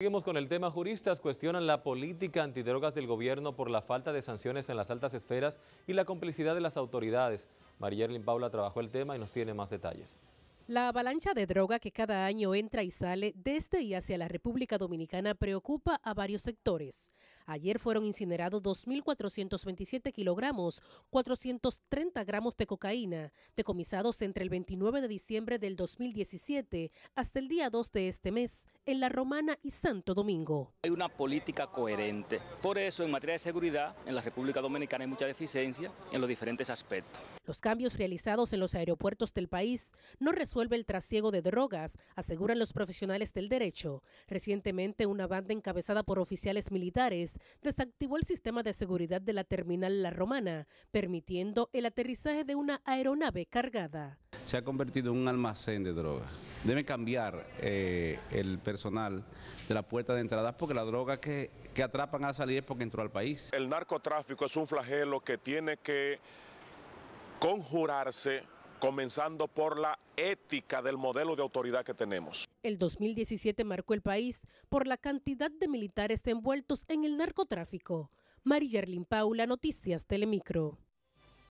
Seguimos con el tema. Juristas cuestionan la política antidrogas del gobierno por la falta de sanciones en las altas esferas y la complicidad de las autoridades. María Erlin Paula trabajó el tema y nos tiene más detalles. La avalancha de droga que cada año entra y sale desde y hacia la República Dominicana preocupa a varios sectores. Ayer fueron incinerados 2.427 kilogramos, 430 gramos de cocaína, decomisados entre el 29 de diciembre del 2017 hasta el día 2 de este mes en La Romana y Santo Domingo. Hay una política coherente. Por eso, en materia de seguridad, en la República Dominicana hay mucha deficiencia en los diferentes aspectos. Los cambios realizados en los aeropuertos del país no resuelven el trasiego de drogas, aseguran los profesionales del derecho. Recientemente, una banda encabezada por oficiales militares desactivó el sistema de seguridad de la terminal La Romana, permitiendo el aterrizaje de una aeronave cargada. Se ha convertido en un almacén de drogas. Debe cambiar eh, el personal de la puerta de entrada porque la droga que, atrapan a salir es porque entró al país. El narcotráfico es un flagelo que tiene que conjurarse comenzando por la ética del modelo de autoridad que tenemos. El 2017 marcó el país por la cantidad de militares envueltos en el narcotráfico. Mari Paula, Noticias Telemicro.